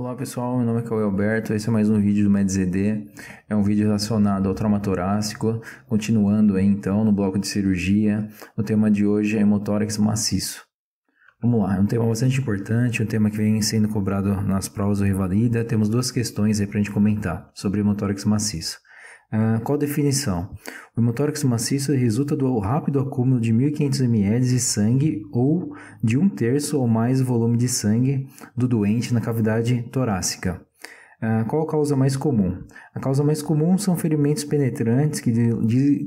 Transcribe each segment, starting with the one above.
Olá pessoal, meu nome é Cauê Alberto, esse é mais um vídeo do MedZD, é um vídeo relacionado ao trauma torácico, continuando aí, então no bloco de cirurgia, o tema de hoje é hemotórax maciço. Vamos lá, é um tema bastante importante, um tema que vem sendo cobrado nas provas do Revalida, temos duas questões aí para a gente comentar sobre hemotórax maciço. Ah, qual definição? O hemotórax maciço resulta do rápido acúmulo de 1.500 ml de sangue ou de um terço ou mais volume de sangue do doente na cavidade torácica. Uh, qual a causa mais comum? A causa mais comum são ferimentos penetrantes que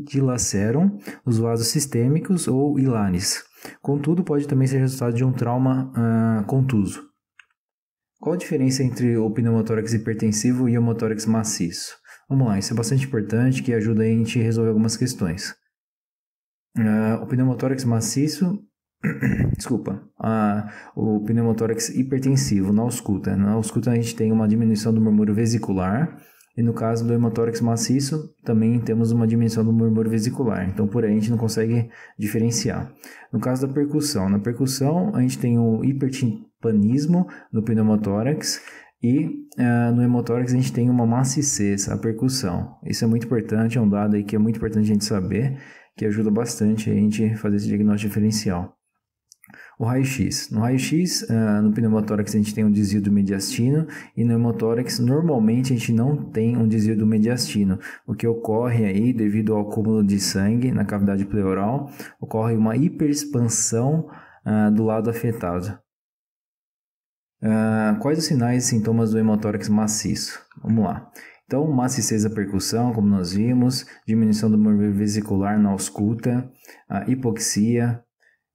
dilaceram os vasos sistêmicos ou ilares. Contudo, pode também ser resultado de um trauma uh, contuso. Qual a diferença entre o pneumotórax hipertensivo e o hemotórax maciço? Vamos lá, isso é bastante importante que ajuda a gente a resolver algumas questões. Uh, o pneumotórax maciço, desculpa, uh, o pneumotórax hipertensivo, na ausculta. Na ausculta a gente tem uma diminuição do murmúrio vesicular e no caso do hemotórax maciço também temos uma diminuição do murmúrio vesicular. Então por aí a gente não consegue diferenciar. No caso da percussão, na percussão a gente tem o hipertimpanismo no pneumotórax e uh, no hemotórax a gente tem uma maciçez, a percussão. Isso é muito importante, é um dado aí que é muito importante a gente saber, que ajuda bastante a gente fazer esse diagnóstico diferencial. O raio-x. No raio-x, uh, no pneumotórax a gente tem um desvio do mediastino e no hemotórax normalmente a gente não tem um desvio do mediastino. O que ocorre aí devido ao acúmulo de sangue na cavidade pleural, ocorre uma hiperexpansão uh, eh, do lado afetado. Ah, quais os sinais e sintomas do hemotórax maciço? Vamos lá. Então, maciçez percussão, como nós vimos, diminuição do murmúrio vesicular na ausculta, hipoxia,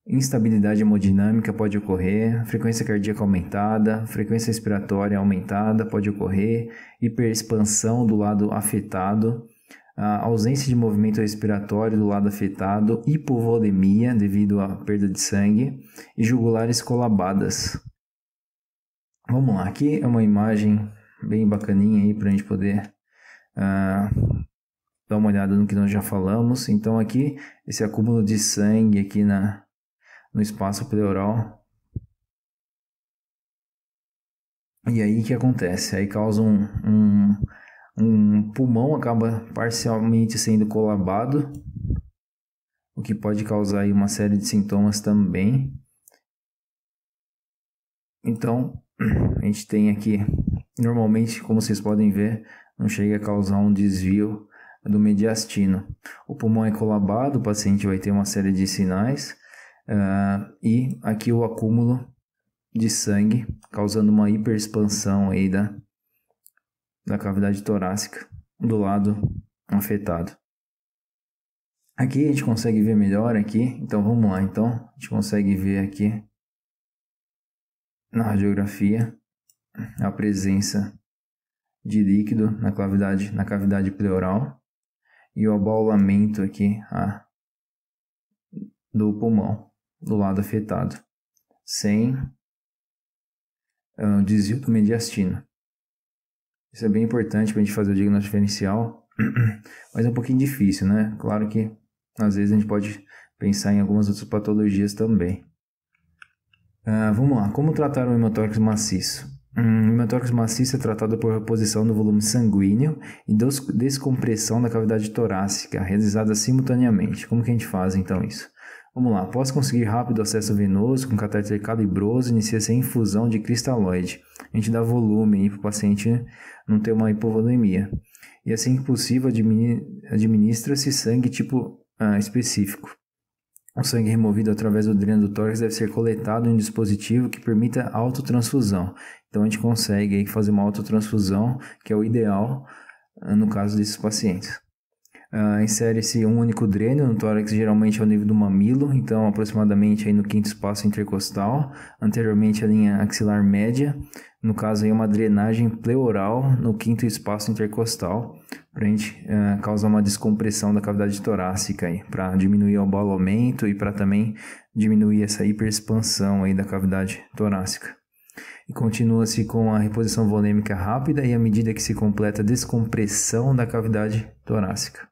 instabilidade hemodinâmica pode ocorrer, frequência cardíaca aumentada, frequência respiratória aumentada pode ocorrer, hiperexpansão do lado afetado, ausência de movimento respiratório do lado afetado, hipovolemia devido à perda de sangue e jugulares colabadas. Vamos lá, aqui é uma imagem bem bacaninha aí para a gente poder uh, dar uma olhada no que nós já falamos. Então aqui esse acúmulo de sangue aqui na no espaço pleural. E aí o que acontece? Aí causa um, um, um pulmão acaba parcialmente sendo colabado, o que pode causar aí uma série de sintomas também. Então, a gente tem aqui, normalmente, como vocês podem ver, não chega a causar um desvio do mediastino. O pulmão é colabado, o paciente vai ter uma série de sinais uh, e aqui o acúmulo de sangue, causando uma hiperexpansão aí da, da cavidade torácica do lado afetado. Aqui a gente consegue ver melhor aqui, então vamos lá. Então a gente consegue ver aqui na radiografia a presença de líquido na cavidade, na cavidade pleural e o abaulamento aqui a, do pulmão, do lado afetado, sem uh, desvio do mediastino. Isso é bem importante para a gente fazer o diagnóstico diferencial, mas é um pouquinho difícil, né? Claro que às vezes a gente pode pensar em algumas outras patologias também. Ah, vamos lá, como tratar um hematórax maciço? Hum, um hematórax maciço é tratado por reposição do volume sanguíneo e descompressão da cavidade torácica, realizada simultaneamente. Como que a gente faz então isso? Vamos lá, após conseguir rápido acesso venoso com catéter calibroso, inicia-se a infusão de cristalóide. A gente dá volume para o paciente não ter uma hipovolemia. E assim que possível, administra-se sangue tipo ah, específico. O sangue removido através do dreno do tórax deve ser coletado em um dispositivo que permita autotransfusão. Então a gente consegue aí fazer uma autotransfusão, que é o ideal ah, no caso desses pacientes. Uh, Insere-se um único dreno no tórax, geralmente ao é nível do mamilo, então aproximadamente aí no quinto espaço intercostal, anteriormente a linha axilar média no caso aí uma drenagem pleural no quinto espaço intercostal, para a gente uh, causar uma descompressão da cavidade torácica, para diminuir o abalamento e para também diminuir essa hiperexpansão aí da cavidade torácica. E continua-se com a reposição volêmica rápida e à medida que se completa a descompressão da cavidade torácica.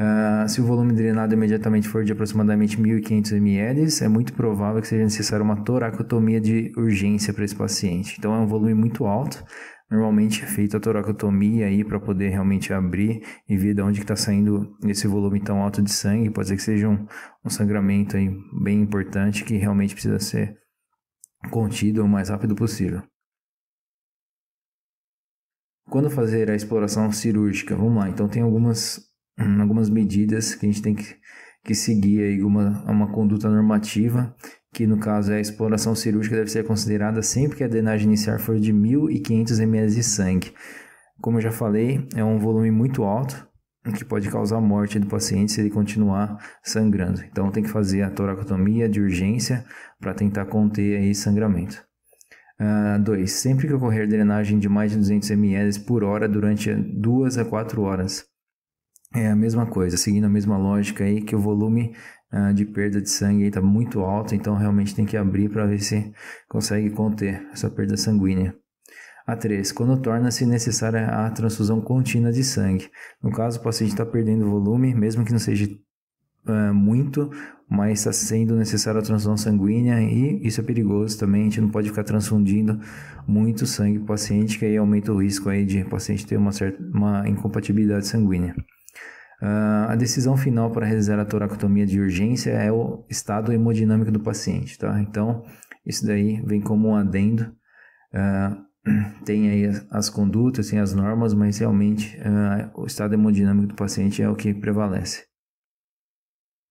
Uh, se o volume drenado imediatamente for de aproximadamente 1.500 ml, é muito provável que seja necessária uma toracotomia de urgência para esse paciente. Então é um volume muito alto. Normalmente é feita a toracotomia aí para poder realmente abrir e ver de onde está saindo esse volume tão alto de sangue. Pode ser que seja um, um sangramento aí bem importante que realmente precisa ser contido o mais rápido possível. Quando fazer a exploração cirúrgica? Vamos lá, então tem algumas Hum, algumas medidas que a gente tem que, que seguir aí uma, uma conduta normativa, que no caso é a exploração cirúrgica deve ser considerada sempre que a drenagem inicial for de 1.500 ml de sangue. Como eu já falei, é um volume muito alto, que pode causar morte do paciente se ele continuar sangrando. Então tem que fazer a toracotomia de urgência para tentar conter aí sangramento. 2. Uh, ah, sempre que ocorrer drenagem de mais de 200 ml por hora durante 2 a 4 horas, é a mesma coisa, seguindo a mesma lógica aí, que o volume ah, de perda de sangue está muito alto, então realmente tem que abrir para ver se consegue conter essa perda sanguínea. A 3. Quando torna-se necessária a transfusão contínua de sangue. No caso, o paciente está perdendo volume, mesmo que não seja ah, muito, mas está sendo necessária a transfusão sanguínea e isso é perigoso também. A gente não pode ficar transfundindo muito sangue paciente, que aí aumenta o risco aí de o paciente ter uma, certa, uma incompatibilidade sanguínea. Uh, a decisão final para realizar a toracotomia de urgência é o estado hemodinâmico do paciente, tá? Então, isso daí vem como um adendo. Uh, tem aí as, condutas, tem as normas, mas realmente uh, o estado hemodinâmico do paciente é o que prevalece.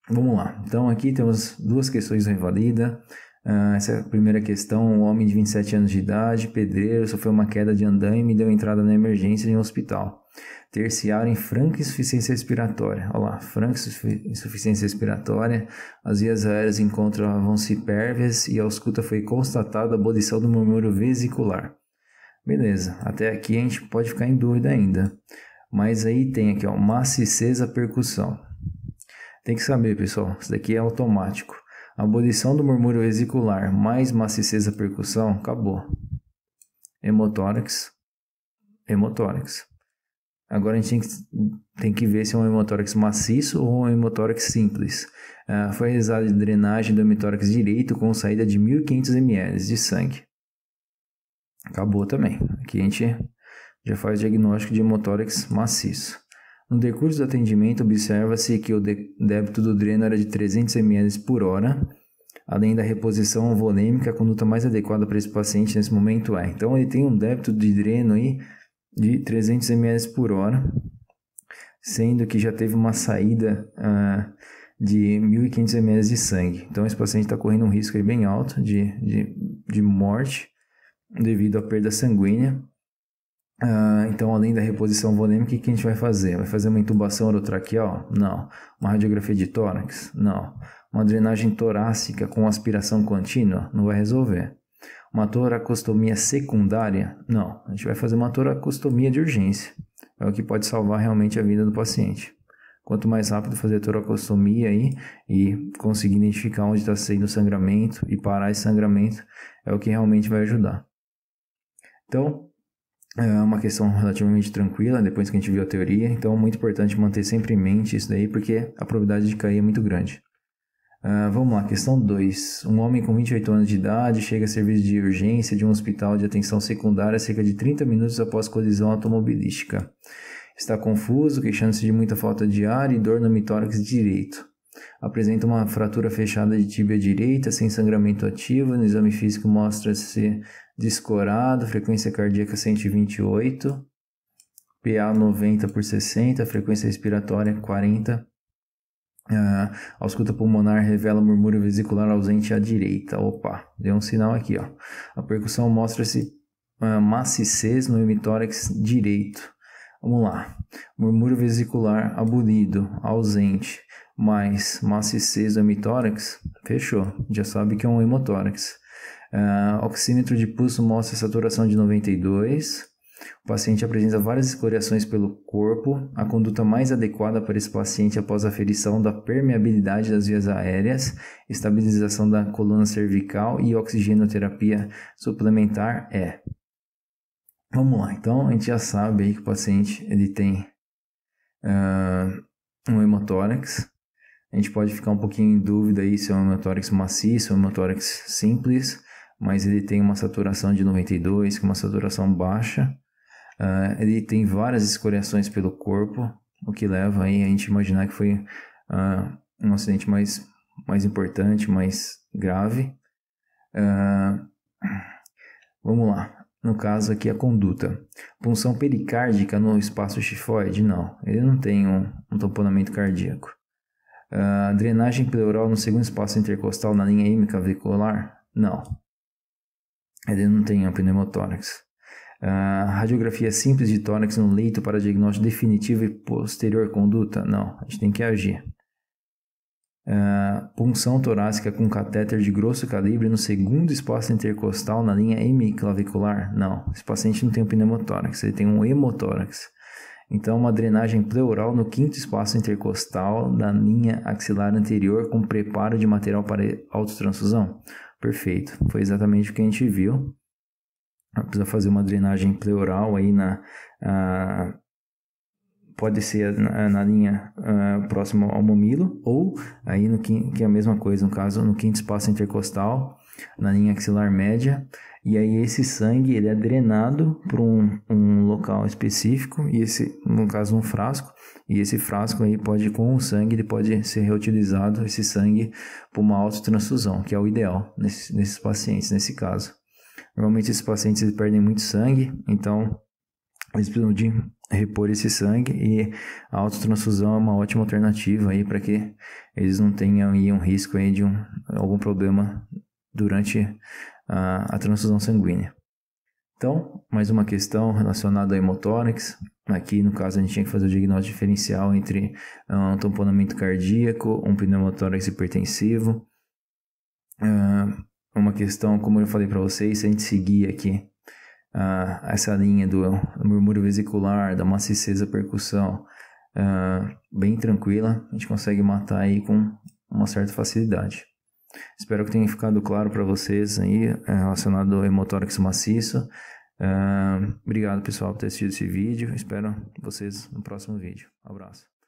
Vamos lá. Então, aqui temos duas questões de ah, essa é a primeira questão. Um homem de 27 anos de idade, pedreiro, sofreu uma queda de andaime e deu entrada na emergência em um hospital. Terciário em franca insuficiência respiratória. Olha lá, franca insuficiência respiratória. As vias aéreas encontravam-se pérvias e a ausculta foi constatada a abolição do murmúrio vesicular. Beleza, até aqui a gente pode ficar em dúvida ainda. Mas aí tem aqui, ó, macicesa percussão. Tem que saber, pessoal, isso daqui é automático abolição do murmúrio vesicular mais maciçez da percussão acabou. Hemotórax. Hemotórax. Agora a gente tem que, tem que ver se é um hemotórax maciço ou um hemotórax simples. É, foi realizada drenagem do hemotórax direito com saída de 1.500 ml de sangue. Acabou também. Aqui a gente já faz diagnóstico de hemotórax maciço. No decurso do atendimento, observa-se que o débito do dreno era de 300 ml por hora, além da reposição volêmica, a conduta mais adequada para esse paciente nesse momento é. Então, ele tem um débito de dreno aí de 300 ml por hora, sendo que já teve uma saída ah, de 1.500 ml de sangue. Então, esse paciente está correndo um risco bem alto de, de, de morte devido à perda sanguínea. Uh, então, além da reposição volêmica, o que a gente vai fazer? Vai fazer uma intubação orotraqueal? Não. Uma radiografia de tórax? Não. Uma drenagem torácica com aspiração contínua? Não vai resolver. Uma toracostomia secundária? Não. A gente vai fazer uma toracostomia de urgência. É o que pode salvar realmente a vida do paciente. Quanto mais rápido fazer a toracostomia aí e conseguir identificar onde está sendo o sangramento e parar esse sangramento, é o que realmente vai ajudar. Então, é uma questão relativamente tranquila depois que a gente viu a teoria, então é muito importante manter sempre em mente isso daí, porque a probabilidade de cair é muito grande. Uh, vamos lá, questão 2. Um homem com 28 anos de idade chega a serviço de urgência de um hospital de atenção secundária cerca de 30 minutos após colisão automobilística. Está confuso, queixando-se de muita falta de ar e dor no mitórax direito. Apresenta uma fratura fechada de tíbia direita, sem sangramento ativo. No exame físico mostra-se descorado, frequência cardíaca 128, PA 90 por 60, frequência respiratória 40. Uh, ah, a ausculta pulmonar revela murmúrio vesicular ausente à direita. Opa, deu um sinal aqui, ó. A percussão mostra-se uh, no hemitórax direito. Vamos lá. Murmúrio vesicular abolido, ausente mais maciçez do hemitórax, fechou, já sabe que é um hemotórax. Uh, oxímetro de pulso mostra saturação de 92. O paciente apresenta várias escoriações pelo corpo. A conduta mais adequada para esse paciente após a ferição da permeabilidade das vias aéreas, estabilização da coluna cervical e oxigenoterapia suplementar é. Vamos lá, então a gente já sabe aí que o paciente ele tem uh, um hemotórax, a gente pode ficar um pouquinho em dúvida aí se é um hematórax maciço, ou um hematórax simples, mas ele tem uma saturação de 92, com uma saturação baixa. Uh, ele tem várias escoriações pelo corpo, o que leva aí a gente imaginar que foi uh, um acidente mais, mais importante, mais grave. Uh, vamos lá. No caso aqui, a conduta. Punção pericárdica no espaço chifoide? Não, ele não tem um, um tamponamento cardíaco. Uh, drenagem pleural no segundo espaço intercostal na linha hemiclavicular? Não. Ele não tem pneumotórax. Uh, radiografia simples de tórax no leito para diagnóstico definitivo e posterior conduta? Não, a gente tem que agir. Uh, punção torácica com catéter de grosso calibre no segundo espaço intercostal na linha hemiclavicular? Não, esse paciente não tem um pneumotórax, ele tem um hemotórax. Então, uma drenagem pleural no quinto espaço intercostal da linha axilar anterior com preparo de material para autotransfusão. Perfeito, foi exatamente o que a gente viu. Precisa fazer uma drenagem pleural aí na. Ah, pode ser na, na linha ah, próxima ao mamilo, ou aí no que é a mesma coisa, no caso, no quinto espaço intercostal na linha axilar média. E aí esse sangue ele é drenado para um, um local específico, e esse, no caso um frasco, e esse frasco aí pode, com o sangue, ele pode ser reutilizado, esse sangue, para uma autotransfusão, que é o ideal nesse, nesses pacientes, nesse caso. Normalmente esses pacientes perdem muito sangue, então eles precisam de repor esse sangue e a autotransfusão é uma ótima alternativa aí para que eles não tenham aí um risco aí de um, algum problema durante a, a transfusão sanguínea. Então, mais uma questão relacionada a hemotórax. Aqui, no caso, a gente tinha que fazer o diagnóstico diferencial entre ah, um tamponamento cardíaco, um pneumotórax hipertensivo. Ah, uma questão, como eu falei para vocês, se a gente seguir aqui ah, essa linha do murmúrio vesicular, da maciceza percussão, bem tranquila, a gente consegue matar aí com uma certa facilidade. Espero que tenha ficado claro para vocês aí eh, relacionado ao hemotórax maciço. Uh, obrigado pessoal por ter assistido esse vídeo. Espero vocês no próximo vídeo. Um abraço.